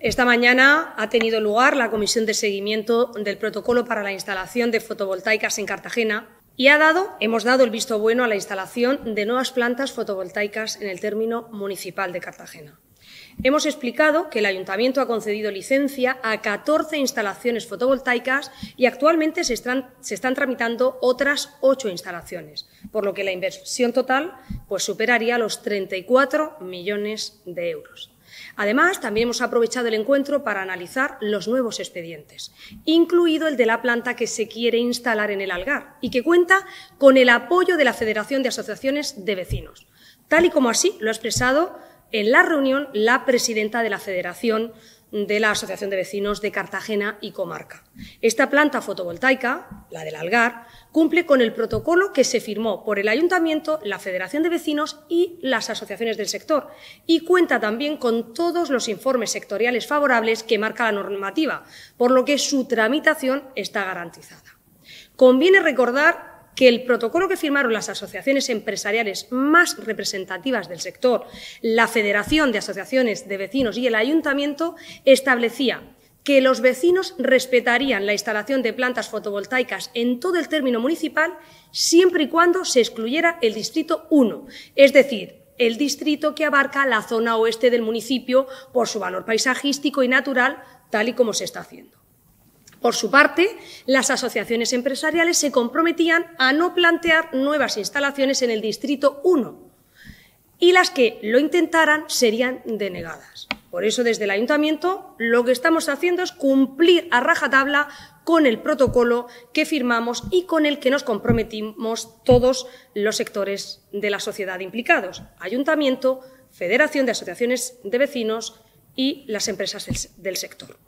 Esta mañana ha tenido lugar la comisión de seguimiento del protocolo para la instalación de fotovoltaicas en Cartagena y ha dado, hemos dado el visto bueno a la instalación de nuevas plantas fotovoltaicas en el término municipal de Cartagena. Hemos explicado que el Ayuntamiento ha concedido licencia a 14 instalaciones fotovoltaicas y actualmente se están, tramitando otras 8 instalaciones, por lo que la inversión total pues, superaría los 34 millones de euros. Además, también hemos aprovechado el encuentro para analizar los nuevos expedientes, incluido el de la planta que se quiere instalar en el Algar y que cuenta con el apoyo de la Federación de Asociaciones de Vecinos, tal y como así lo ha expresado en la reunión la presidenta de la Federación de la Asociación de Vecinos de Cartagena y Comarca. Esta planta fotovoltaica, la del Algar, cumple con el protocolo que se firmó por el Ayuntamiento, la Federación de Vecinos y las asociaciones del sector y cuenta también con todos los informes sectoriales favorables que marca la normativa, por lo que su tramitación está garantizada. Conviene recordar que el protocolo que firmaron las asociaciones empresariales más representativas del sector, la Federación de Asociaciones de Vecinos y el Ayuntamiento establecía que los vecinos respetarían la instalación de plantas fotovoltaicas en todo el término municipal siempre y cuando se excluyera el distrito 1, es decir, el distrito que abarca la zona oeste del municipio por su valor paisajístico y natural, tal y como se está haciendo. Por su parte, las asociaciones empresariales se comprometían a no plantear nuevas instalaciones en el Distrito 1 y las que lo intentaran serían denegadas. Por eso, desde el Ayuntamiento, lo que estamos haciendo es cumplir a rajatabla con el protocolo que firmamos y con el que nos comprometimos todos los sectores de la sociedad implicados. Ayuntamiento, Federación de Asociaciones de Vecinos y las empresas del sector.